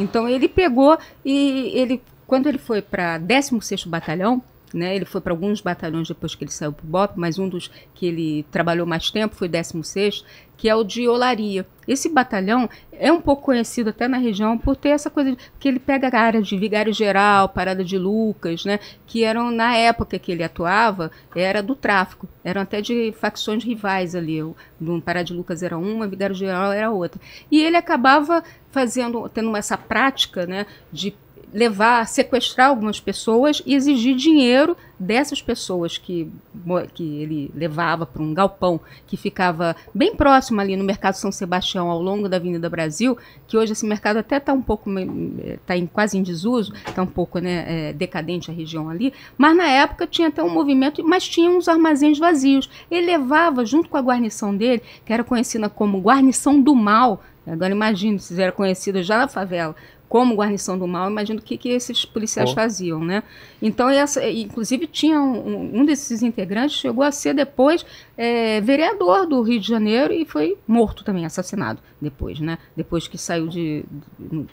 Então ele pegou e ele quando ele foi para 16º Batalhão, né? Ele foi para alguns batalhões depois que ele saiu para o BOP, mas um dos que ele trabalhou mais tempo foi o 16, que é o de Olaria. Esse batalhão é um pouco conhecido até na região por ter essa coisa que ele pega a área de Vigário Geral, Parada de Lucas, né? que eram, na época que ele atuava, era do tráfico, eram até de facções rivais ali. O, Parada de Lucas era uma, Vigário Geral era outra. E ele acabava fazendo, tendo essa prática né, de levar, sequestrar algumas pessoas e exigir dinheiro dessas pessoas que, que ele levava para um galpão que ficava bem próximo ali no Mercado São Sebastião, ao longo da Avenida Brasil, que hoje esse mercado até está um pouco, está quase em desuso, está um pouco né, é, decadente a região ali, mas na época tinha até um movimento, mas tinha uns armazéns vazios. Ele levava, junto com a guarnição dele, que era conhecida como Guarnição do Mal, Agora imagino, se era conhecido já na favela como guarnição do mal, imagino o que, que esses policiais oh. faziam, né? Então, essa, inclusive, tinha um, um, desses integrantes chegou a ser depois é, vereador do Rio de Janeiro e foi morto também, assassinado depois, né? Depois que saiu de, de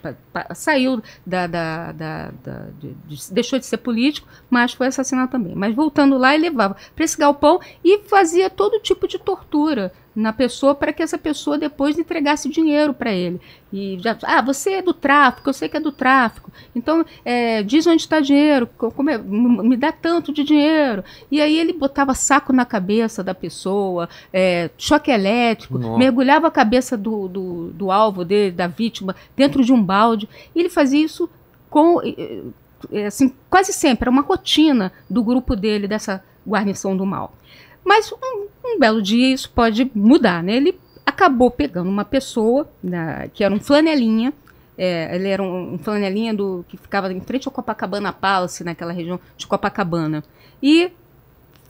saiu da, da, da, da de, de, deixou de ser político, mas foi assassinado também. Mas voltando lá, ele levava para esse galpão e fazia todo tipo de tortura na pessoa para que essa pessoa depois entregasse dinheiro para ele. E já, ah, você é do tráfico, eu sei que é do tráfico. Então, é, diz onde está dinheiro, como é, me dá tanto de dinheiro. E aí ele botava saco na cabeça da pessoa, é, choque elétrico, Nossa. mergulhava a cabeça do, do, do alvo dele, da vítima, dentro de um balde. E ele fazia isso com. Assim, quase sempre, era uma rotina do grupo dele, dessa guarnição do mal. Mas um, um belo dia isso pode mudar, né? Ele acabou pegando uma pessoa né, que era um flanelinha, é, ele era um, um, flanelinha do que ficava em frente ao Copacabana Palace, naquela região de Copacabana. E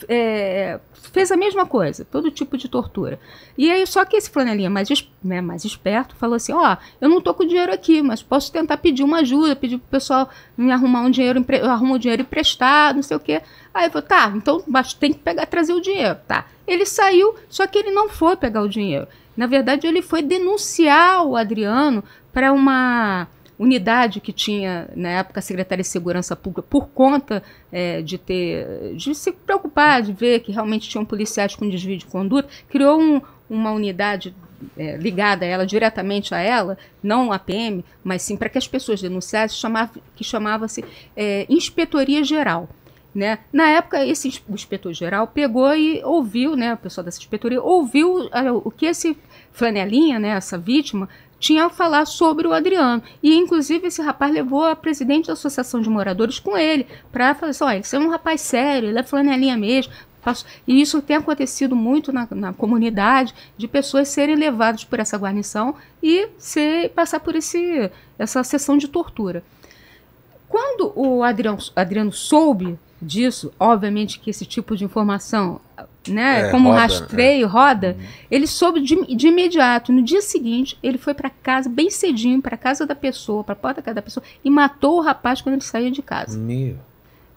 é, fez a mesma coisa, todo tipo de tortura. E aí, só que esse flanelinha mais, né, mais esperto falou assim: Ó, oh, eu não tô com dinheiro aqui, mas posso tentar pedir uma ajuda, pedir pro pessoal me arrumar um dinheiro, eu arrumo um dinheiro emprestado, não sei o quê. Aí eu falei: tá, então mas tem que pegar, trazer o dinheiro, tá. Ele saiu, só que ele não foi pegar o dinheiro. Na verdade, ele foi denunciar o Adriano para uma unidade que tinha na época a secretária de Segurança Pública por conta é, de ter de se preocupar de ver que realmente tinham policiais com desvio de conduta, criou um, uma unidade é, ligada a ela, diretamente a ela, não a PM, mas sim para que as pessoas denunciassem, chamava, que chamava-se é, Inspetoria Geral. Né? Na época, esse, o inspetor-geral pegou e ouviu, né, o pessoal dessa inspetoria, ouviu é, o que esse flanelinha, né, essa vítima, tinha a falar sobre o Adriano. E, inclusive, esse rapaz levou a presidente da associação de moradores com ele para falar assim: olha, você é um rapaz sério, ele é flanelinha mesmo. E isso tem acontecido muito na, na comunidade, de pessoas serem levadas por essa guarnição e ser, passar por esse, essa sessão de tortura. Quando o Adriano, Adriano soube disso, obviamente que esse tipo de informação né, é, como roda, rastreio, é. roda, uhum. ele soube de, de, imediato. No dia seguinte, ele foi para casa, bem cedinho, para casa da pessoa, para porta da casa da pessoa, e matou o rapaz quando ele saía de casa. Meu.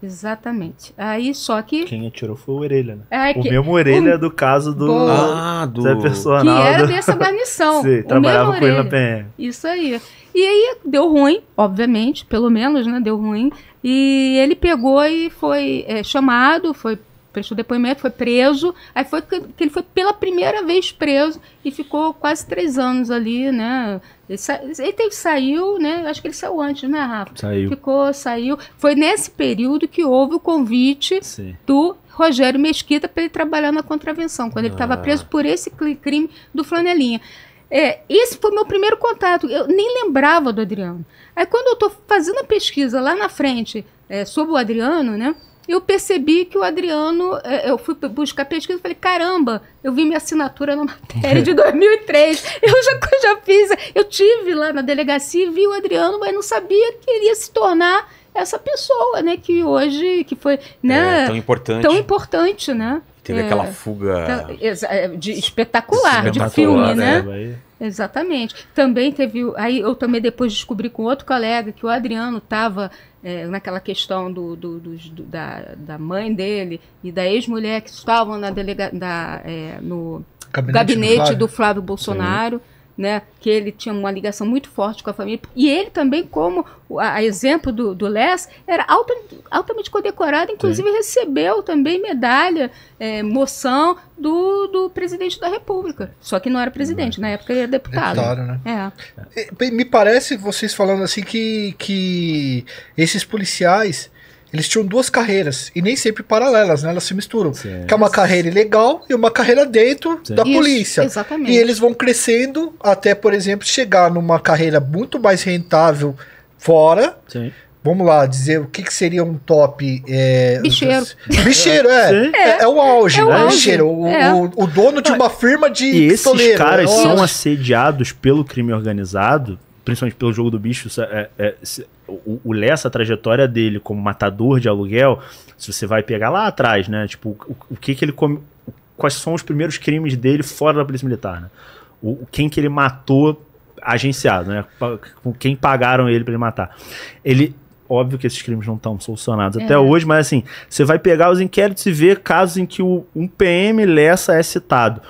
Exatamente. Aí só que. Quem atirou foi o Orelha, né? É, o mesmo Orelha o... do caso do. Boa. Ah, do. Zé Personal. Que era né? dessa guarnição. Sim, o trabalhava com ele na PM. Isso aí. E aí deu ruim, obviamente, pelo menos, né? Deu ruim. E ele pegou e foi é, chamado, foi prestou depoimento, foi preso. Aí foi que ele foi pela primeira vez preso e ficou quase três anos ali, né? Ele, sa... ele teve, saiu, né? Acho que ele saiu antes, né, Rafa? Saiu. Ficou, saiu. Foi nesse período que houve o convite Sim. do Rogério Mesquita para ele trabalhar na contravenção, quando ah. ele estava preso por esse crime do Flanelinha. É, esse foi meu primeiro contato. Eu nem lembrava do Adriano. Aí quando eu estou fazendo a pesquisa lá na frente é, sobre o Adriano, né? eu percebi que o Adriano, é, eu fui buscar pesquisa e falei, caramba, eu vi minha assinatura na matéria de 2003, eu já, já fiz, eu tive lá na delegacia e vi o Adriano, mas não sabia que ele ia se tornar essa pessoa, né, que hoje, que foi, né, é, tão importante, tão importante, né. Teve é, aquela fuga. Então, é, de, espetacular, espetacular, de filme, né? né? É, Exatamente. Também teve. Aí eu também depois descobri com outro colega que o Adriano estava é, naquela questão do, do, do, do, da, da mãe dele e da ex-mulher que estavam na delega, da, é, no gabinete, gabinete Flávio. do Flávio, Bolsonaro. Sim né, que ele tinha uma ligação muito forte com a família. E ele também, como a, a exemplo do, do Les, era alta, altamente condecorado, inclusive Sim. recebeu também medalha, é, moção do, do presidente da República. Só que não era presidente, na é. época ele era deputado. Deputado, é né? É. Me parece, vocês falando assim, que, que esses policiais eles tinham duas carreiras, e nem sempre paralelas, né? Elas se misturam. Certo. Que é uma carreira ilegal e uma carreira dentro certo. da Isso, polícia. Exatamente. E eles vão crescendo até, por exemplo, chegar numa carreira muito mais rentável fora. Sim vamos lá, dizer o que, que seria um top. É, bicheiro. Bicheiro, é. É, é, o auge, é o né? Bicheiro. O, é. o, o, dono de uma firma de. E esses caras né? são assediados pelo crime organizado principalmente pelo jogo do bicho, é, é, se, o, o Lessa, a trajetória dele como matador de aluguel, se você vai pegar lá atrás, né? Tipo, o, o que que ele come, quais são os primeiros crimes dele fora da polícia militar, né? O, quem que ele matou agenciado, né? Com quem pagaram ele para ele matar. Ele óbvio que esses crimes não estão solucionados é. até hoje, mas assim, você vai pegar os inquéritos e ver casos em que o, um PM Lessa é citado.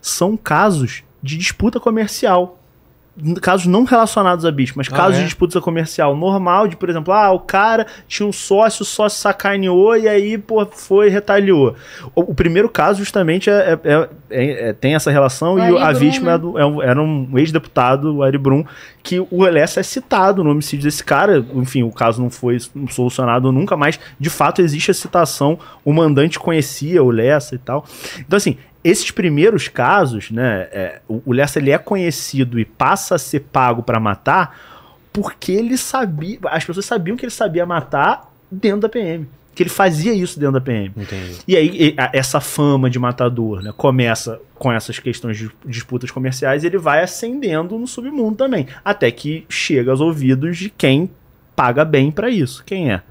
São casos de disputa comercial casos não relacionados a bicho, mas casos é? de disputa comercial normal, de, por exemplo, ah, o cara tinha um sócio, o sócio sacaneou e aí, pô, foi retaliou. O, o primeiro caso, justamente, é, é, é tem essa relação o e a Brum, vítima né? do, era um ex-deputado, o Ari Brum, que o LS é citado no homicídio desse cara. Enfim, o caso não foi solucionado nunca, mas, de fato, existe a citação, o mandante conhecia o Lessa e tal. Então, assim, esses primeiros casos, né, é, o, Lessa ele é conhecido e passa a ser pago para matar porque ele sabia, as pessoas sabiam que ele sabia matar dentro da PM, que ele fazia isso dentro da PM. Entendi. E aí e, a, essa fama de matador, né, começa com essas questões de disputas comerciais, e ele vai ascendendo no submundo também, até que chega aos ouvidos de quem paga bem para isso, quem é?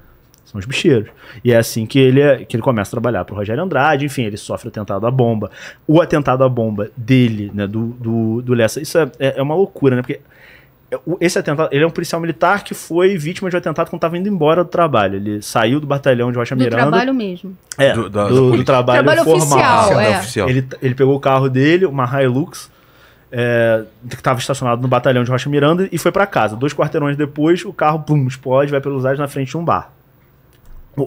São os bicheiros. E é assim que ele, é, que ele começa a trabalhar para o Rogério Andrade. Enfim, ele sofre o atentado à bomba. O atentado à bomba dele, né, do, do, do Lessa, isso é, é, é uma loucura, né? Porque é, esse atentado, ele é um policial militar que foi vítima de um atentado quando estava indo embora do trabalho. Ele saiu do batalhão de Rocha do Miranda. Do trabalho mesmo. É, do, do, do, do trabalho, trabalho formal. Oficial, é. Ele, ele pegou o carro dele, uma Hilux, é, que estava estacionado no batalhão de Rocha Miranda e foi para casa. Dois quarteirões depois, o carro, pum, explode, vai pelos ares na frente de um bar.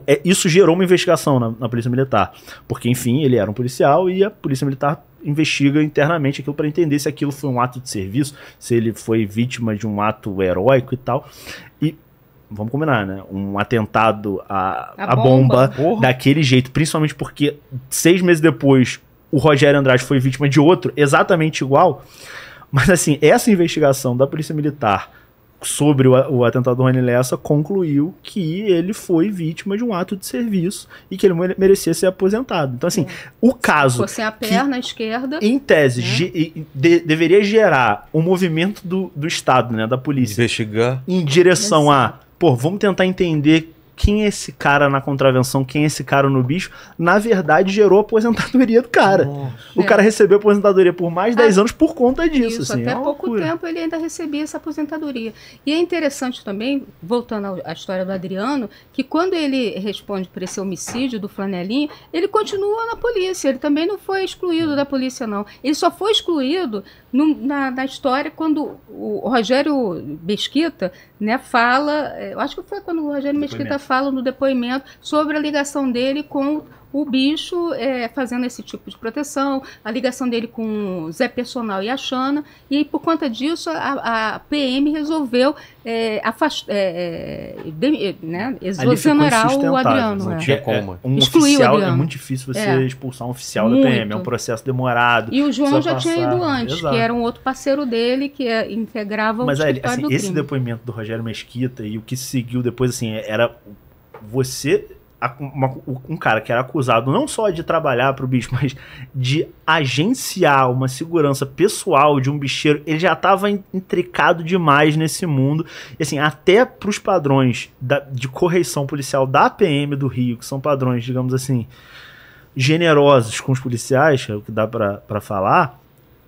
É, isso gerou uma investigação na, na, Polícia Militar. Porque, enfim, ele era um policial e a Polícia Militar investiga internamente aquilo para entender se aquilo foi um ato de serviço, se ele foi vítima de um ato heróico e tal. E vamos combinar, né? Um atentado à, a, a bomba, bomba daquele jeito, principalmente porque seis meses depois o Rogério Andrade foi vítima de outro exatamente igual. Mas, assim, essa investigação da Polícia Militar sobre o, o atentado do Rony Lessa concluiu que ele foi vítima de um ato de serviço e que ele merecia ser aposentado. Então, assim, é. o caso. fosse a perna que, esquerda. Em tese, né? ge de deveria gerar um movimento do, do Estado, né? Da polícia. Investigar. Em direção a. Pô, vamos tentar entender quem é esse cara na contravenção, quem é esse cara no bicho, na verdade gerou a aposentadoria do cara. Nossa. O é. cara recebeu a aposentadoria por mais de 10 ah, anos por conta disso. Isso, assim, é até é pouco loucura. tempo ele ainda recebia essa aposentadoria. E é interessante também, voltando à história do Adriano, que quando ele responde por esse homicídio do flanelinho, ele continua na polícia, ele também não foi excluído da polícia, não. Ele só foi excluído no, na, na, história quando o Rogério Mesquita né, fala, eh, eu acho que foi quando o Rogério Mesquita falam no depoimento sobre a ligação dele com o bicho é, fazendo esse tipo de proteção, a ligação dele com o Zé Personal e a Xana, e por conta disso a, a PM resolveu é, afast, é, é, é né, exonerar o Adriano. Não né? tinha é, como. Um Excluiu oficial, o Adriano. é muito difícil você expulsar um oficial muito. da PM, é um processo demorado. E o João já passar. tinha ido antes, Exato. que era um outro parceiro dele que integrava o Mas assim, esse crime. depoimento do Rogério Mesquita e o que seguiu depois, assim, era você uma, um cara que era acusado não só de trabalhar para o bicho, mas de agenciar uma segurança pessoal de um bicheiro, ele já estava intricado demais nesse mundo. E assim, até para os padrões da, de correição policial da PM do Rio, que são padrões, digamos assim, generosos com os policiais, é o que dá para falar,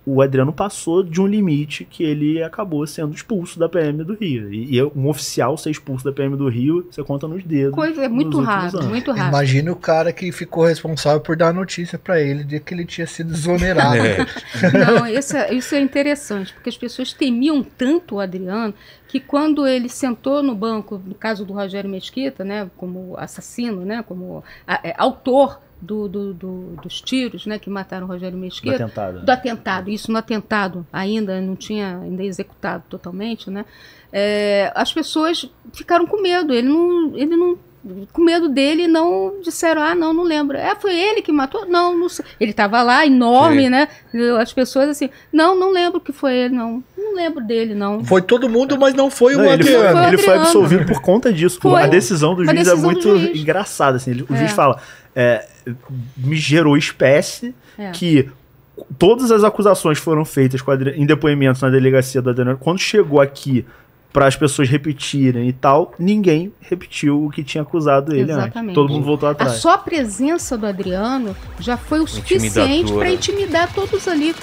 o Adriano passou de um limite que ele acabou sendo expulso da PM do Rio. E, e um oficial ser expulso da PM do Rio, você conta nos dedos. Coisa é muito raro, muito raro. Imagina o cara que ficou responsável por dar a notícia para ele de que ele tinha sido exonerado. É. Não, isso é, isso é interessante, porque as pessoas temiam tanto o Adriano que quando ele sentou no banco, no caso do Rogério Mesquita, né, como assassino, né, como a, é, autor do, do, do, dos tiros né, que mataram o Rogério Mesquita. Do atentado. Do atentado, isso no atentado ainda, não tinha ainda é executado totalmente, né? É, as pessoas ficaram com medo, ele não, ele não com medo dele, não disseram, ah, não, não lembro. É, foi ele que matou? Não, não sei. Ele estava lá, enorme, Sim. né? As pessoas assim, não, não lembro que foi ele, não. Não lembro dele, não. Foi todo mundo, mas não foi o não, Adriano. Ele foi, foi foi absolvido por conta disso. Foi. A decisão do juiz é decisão é muito juiz. engraçada, assim. O é. juiz fala, é, me gerou espécie é. que todas as acusações foram feitas em depoimentos na delegacia do Adriano. Quando chegou aqui para as pessoas repetirem e tal, ninguém repetiu o que tinha acusado ele Exatamente. antes. Todo mundo voltou atrás. A só presença do Adriano já foi o suficiente para intimidar todos ali.